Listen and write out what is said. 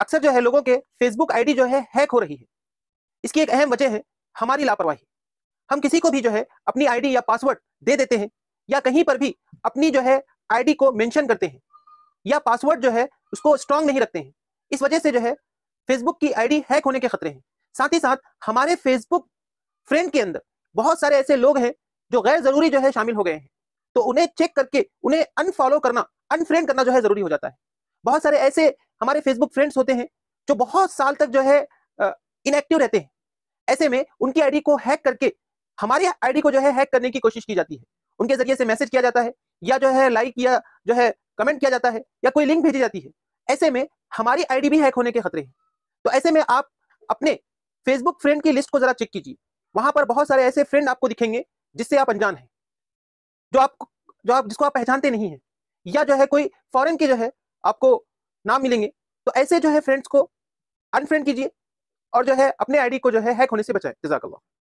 अक्सर जो है लोगों के फेसबुक आईडी जो है हैक हो रही है इसकी एक अहम वजह है हमारी लापरवाही हम किसी को भी जो है अपनी आईडी या पासवर्ड दे देते हैं या कहीं पर भी अपनी जो है आईडी को मेंशन करते हैं या पासवर्ड जो है उसको स्ट्रांग नहीं रखते हैं इस वजह से जो है फेसबुक की आईडी हैक होने के खतरे हैं साथ ही साथ हमारे फेसबुक फ्रेंड के अंदर बहुत सारे ऐसे लोग हैं जो गैर जरूरी जो है शामिल हो गए हैं तो उन्हें चेक करके उन्हें अनफॉलो करना अनफ्रेंड करना जो है जरूरी हो जाता है बहुत सारे ऐसे हमारे फेसबुक फ्रेंड्स होते हैं जो बहुत साल तक जो है इनएक्टिव रहते हैं ऐसे में उनकी आईडी को हैक करके हमारी आईडी को जो है हैक करने की कोशिश की जाती है उनके जरिए से मैसेज किया जाता है या जो है लाइक या जो है कमेंट किया जाता है या कोई लिंक भेजी जाती है ऐसे में हमारी आईडी भी हैक होने के खतरे हैं तो ऐसे में आप अपने फेसबुक फ्रेंड की लिस्ट को जरा चेक कीजिए वहां पर बहुत सारे ऐसे फ्रेंड आपको दिखेंगे जिससे आप अनजान हैं जो आप जो आप जिसको आप पहचानते नहीं हैं या जो है कोई फॉरेन के जो है आपको ना मिलेंगे तो ऐसे जो है फ्रेंड्स को अनफ्रेंड कीजिए और जो है अपने आईडी को जो है हैक होने से बचाएं जजाकल्ला